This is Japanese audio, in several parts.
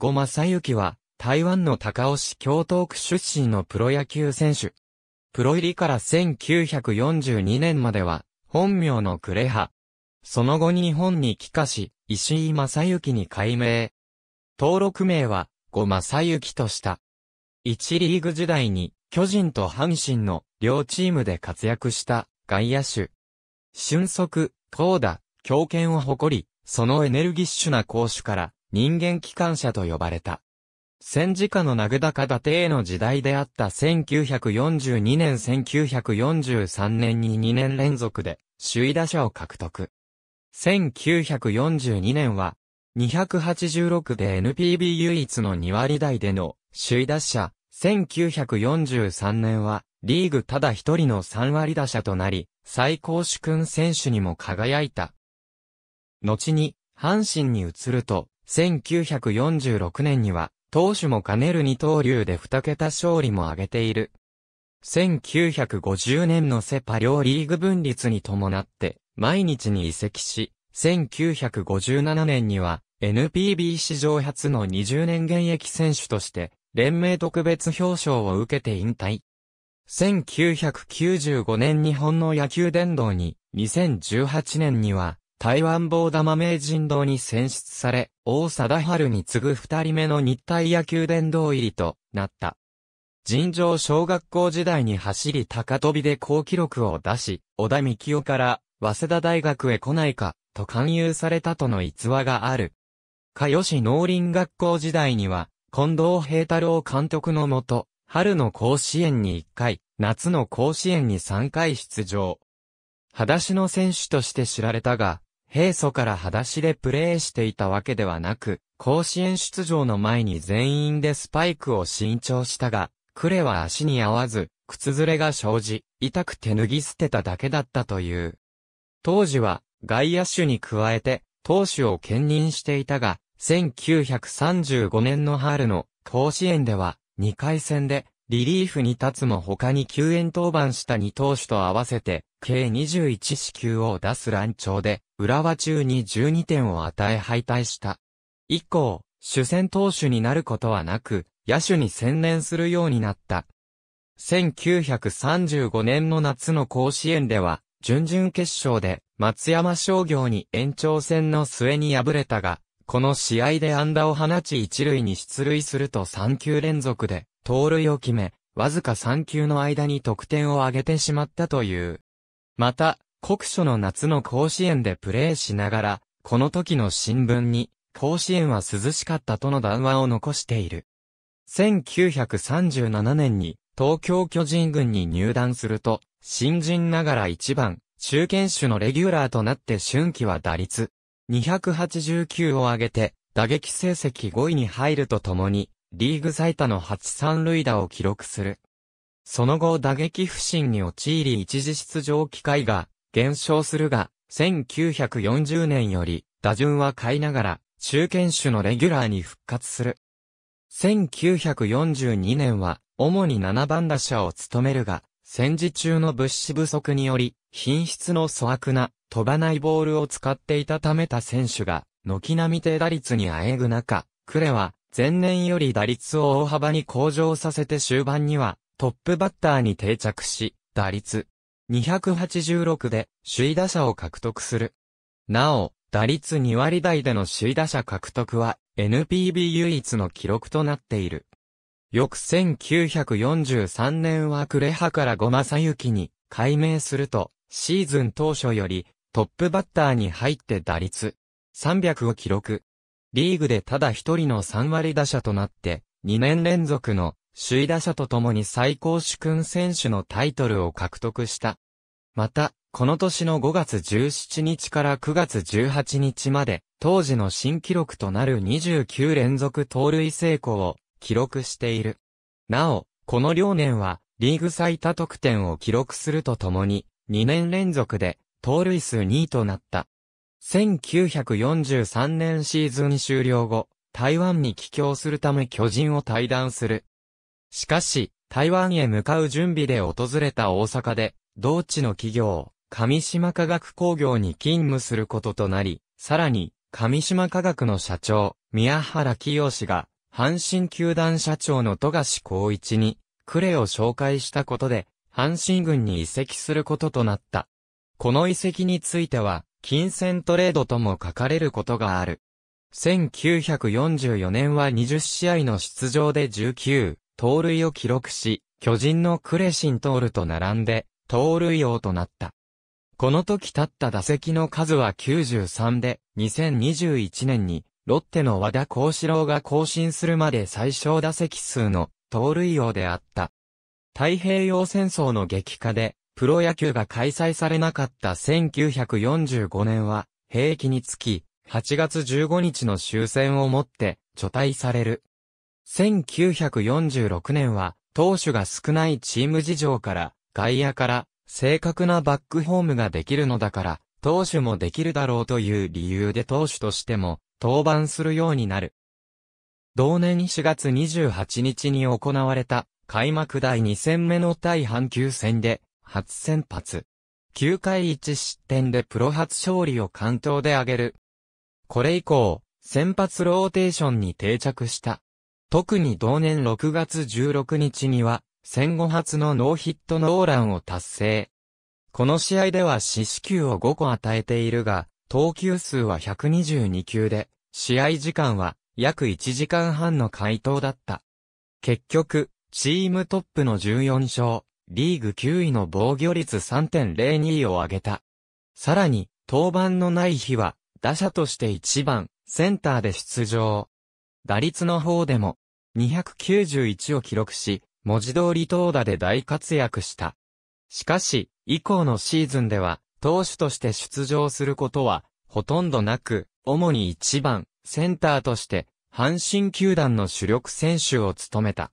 呉正幸は、台湾の高雄市京東区出身のプロ野球選手。プロ入りから1942年までは、本名のレ派。その後日本に帰化し、石井正幸に改名。登録名は、呉正幸とした。一リーグ時代に、巨人と阪神の両チームで活躍した外野手。俊足、投打、強肩を誇り、そのエネルギッシュな攻守から人間機関車と呼ばれた。戦時下の名札高伊てへの時代であった1942年1943年に2年連続で首位打者を獲得。1942年は286で NPB 唯一の2割台での首位打者。1943年はリーグただ一人の3割打者となり、最高主君選手にも輝いた。後に阪神に移ると1946年には、投手も兼ねる二刀流で二桁勝利も挙げている。1950年のセパ両リーグ分立に伴って、毎日に移籍し、1957年には、NPB 史上初の20年現役選手として、連盟特別表彰を受けて引退。1995年日本の野球殿堂に、2018年には、台湾棒玉名人堂に選出され、王貞治に次ぐ二人目の日体野球殿堂入りとなった。尋常小学校時代に走り高飛びで好記録を出し、小田幹清から、早稲田大学へ来ないか、と勧誘されたとの逸話がある。加吉農林学校時代には、近藤平太郎監督のもと、春の甲子園に1回、夏の甲子園に3回出場。裸足の選手として知られたが、平素から裸足でプレーしていたわけではなく、甲子園出場の前に全員でスパイクを新調したが、クレは足に合わず、靴ずれが生じ、痛く手脱ぎ捨てただけだったという。当時は、外野手に加えて、投手を兼任していたが、1935年の春の甲子園では、2回戦で、リリーフに立つも他に救援登板した2投手と合わせて、計21四球を出す乱調で、浦和中に12点を与え敗退した。以降、主戦投手になることはなく、野手に専念するようになった。1935年の夏の甲子園では、準々決勝で松山商業に延長戦の末に敗れたが、この試合で安打を放ち一塁に出塁すると3球連続で盗塁を決め、わずか3球の間に得点を挙げてしまったという。また、国書の夏の甲子園でプレーしながら、この時の新聞に、甲子園は涼しかったとの談話を残している。1937年に、東京巨人軍に入団すると、新人ながら1番、中堅手のレギュラーとなって春季は打率、289を上げて、打撃成績5位に入るとともに、リーグ最多の8三塁打を記録する。その後打撃不振に陥り一時出場機会が減少するが、1940年より打順は変えながら、中堅手のレギュラーに復活する。1942年は、主に7番打者を務めるが、戦時中の物資不足により、品質の粗悪な、飛ばないボールを使っていたためた選手が、軒並み低打率にあえぐ中、クレは、前年より打率を大幅に向上させて終盤には、トップバッターに定着し、打率286で首位打者を獲得する。なお、打率2割台での首位打者獲得は NPB 唯一の記録となっている。翌1943年は呉羽からサユキに改名すると、シーズン当初よりトップバッターに入って打率300を記録。リーグでただ一人の3割打者となって、2年連続の首位打者と共に最高主君選手のタイトルを獲得した。また、この年の5月17日から9月18日まで、当時の新記録となる29連続盗塁成功を記録している。なお、この両年は、リーグ最多得点を記録するとともに、2年連続で、盗塁数2位となった。1943年シーズン終了後、台湾に帰郷するため巨人を退団する。しかし、台湾へ向かう準備で訪れた大阪で、同地の企業、上島化学工業に勤務することとなり、さらに、上島化学の社長、宮原清氏が、阪神球団社長の富樫光一に、クレを紹介したことで、阪神軍に移籍することとなった。この移籍については、金銭トレードとも書かれることがある。1944年は20試合の出場で19、盗塁を記録し、巨人のクレシントールと並んで、盗塁王となった。この時立った打席の数は93で、2021年に、ロッテの和田幸四郎が更新するまで最小打席数の盗塁王であった。太平洋戦争の激化で、プロ野球が開催されなかった1945年は、兵役につき、8月15日の終戦をもって、除隊される。1946年は、投手が少ないチーム事情から、外野から、正確なバックホームができるのだから、投手もできるだろうという理由で投手としても、登板するようになる。同年4月28日に行われた、開幕第2戦目の対阪急戦で、初先発。9回1失点でプロ初勝利を関東で挙げる。これ以降、先発ローテーションに定着した。特に同年6月16日には、戦後初のノーヒットノーランを達成。この試合では四死球を5個与えているが、投球数は122球で、試合時間は約1時間半の回答だった。結局、チームトップの14勝、リーグ9位の防御率3.02を上げた。さらに、登板のない日は、打者として1番、センターで出場。打率の方でも、291を記録し、文字通り投打で大活躍した。しかし、以降のシーズンでは、投手として出場することは、ほとんどなく、主に一番、センターとして、阪神球団の主力選手を務めた。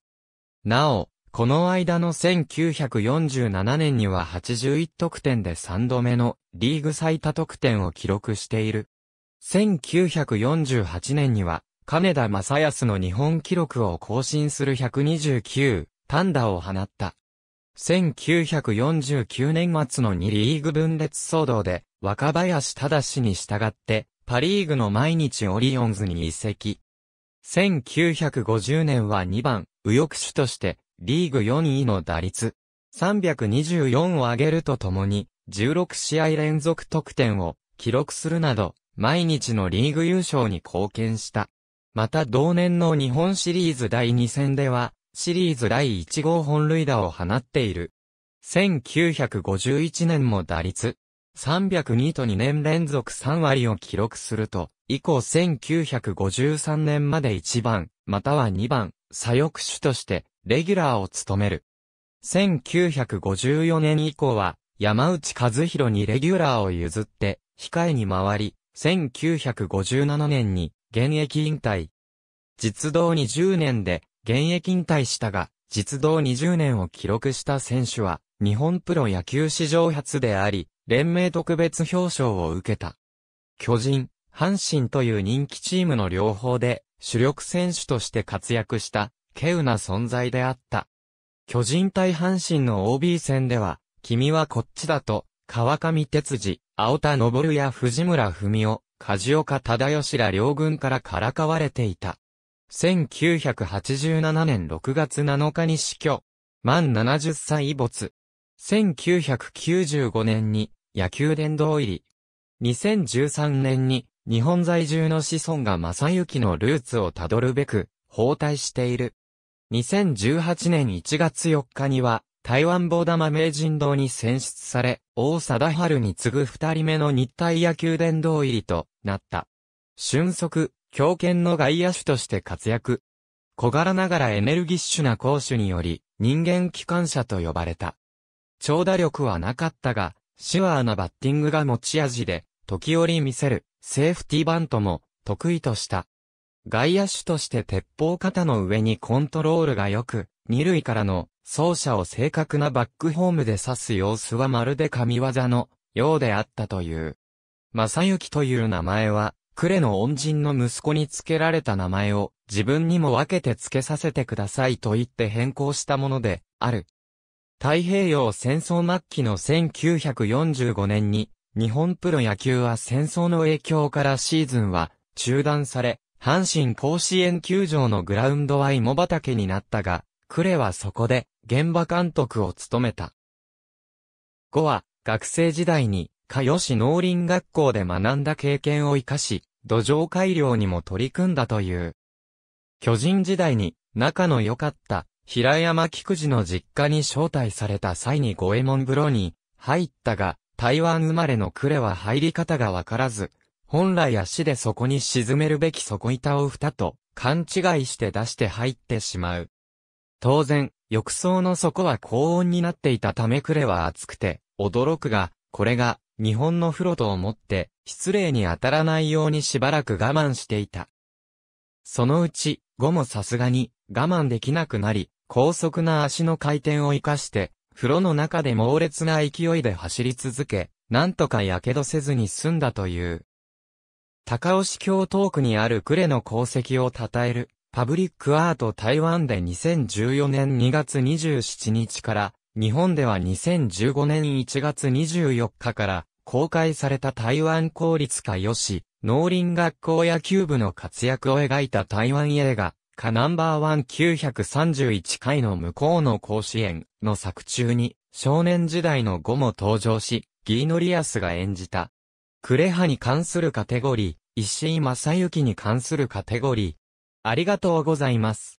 なお、この間の1947年には81得点で3度目のリーグ最多得点を記録している。1948年には金田正康の日本記録を更新する129、単打を放った。1949年末の2リーグ分裂騒動で、若林正に従って、パリーグの毎日オリオンズに移籍。1950年は2番、右翼手として、リーグ4位の打率、324を上げるとともに、16試合連続得点を記録するなど、毎日のリーグ優勝に貢献した。また同年の日本シリーズ第2戦では、シリーズ第1号本塁打を放っている。1951年も打率302と2年連続3割を記録すると、以降1953年まで1番、または2番、左翼手として、レギュラーを務める。1954年以降は、山内和弘にレギュラーを譲って、控えに回り、1957年に現役引退。実動20年で現役引退したが、実動20年を記録した選手は、日本プロ野球史上初であり、連盟特別表彰を受けた。巨人、阪神という人気チームの両方で、主力選手として活躍した、稀有な存在であった。巨人対阪神の OB 戦では、君はこっちだと、川上哲司、青田昇や藤村文夫、梶岡忠義ら両軍からからかわれていた。1987年6月7日に死去。満70歳没。1995年に野球殿堂入り。2013年に日本在住の子孫が正幸のルーツをたどるべく包帯している。2018年1月4日には台湾ボーダマ名人堂に選出され、王貞治に次ぐ二人目の日体野球殿堂入りとなった。俊足、強肩の外野手として活躍。小柄ながらエネルギッシュな攻守により、人間機関車と呼ばれた。長打力はなかったが、シュアーなバッティングが持ち味で、時折見せる、セーフティーバントも、得意とした。外野手として鉄砲肩の上にコントロールが良く、二塁からの走者を正確なバックホームで刺す様子はまるで神業のようであったという。正幸という名前は、呉の恩人の息子に付けられた名前を自分にも分けて付けさせてくださいと言って変更したものである。太平洋戦争末期の1945年に、日本プロ野球は戦争の影響からシーズンは中断され、阪神甲子園球場のグラウンドは芋畑になったが、呉はそこで現場監督を務めた。5は、学生時代に、加予市農林学校で学んだ経験を活かし、土壌改良にも取り組んだという。巨人時代に、仲の良かった、平山菊次の実家に招待された際に五右衛門風呂に入ったが、台湾生まれの呉は入り方がわからず、本来足でそこに沈めるべき底板を蓋と勘違いして出して入ってしまう。当然、浴槽の底は高温になっていたため呉は熱くて、驚くが、これが、日本の風呂と思って、失礼に当たらないようにしばらく我慢していた。そのうち、後もさすがに、我慢できなくなり、高速な足の回転を活かして、風呂の中で猛烈な勢いで走り続け、なんとか火傷せずに済んだという。高尾市京東区にある呉の功績を称えるパブリックアート台湾で2014年2月27日から、日本では2015年1月24日から、公開された台湾公立科よし、農林学校野球部の活躍を描いた台湾映画、カナンバーワン9 3 1回の向こうの甲子園の作中に、少年時代の語も登場し、ギーノリアスが演じた。クレハに関するカテゴリー、石井正幸に関するカテゴリー、ありがとうございます。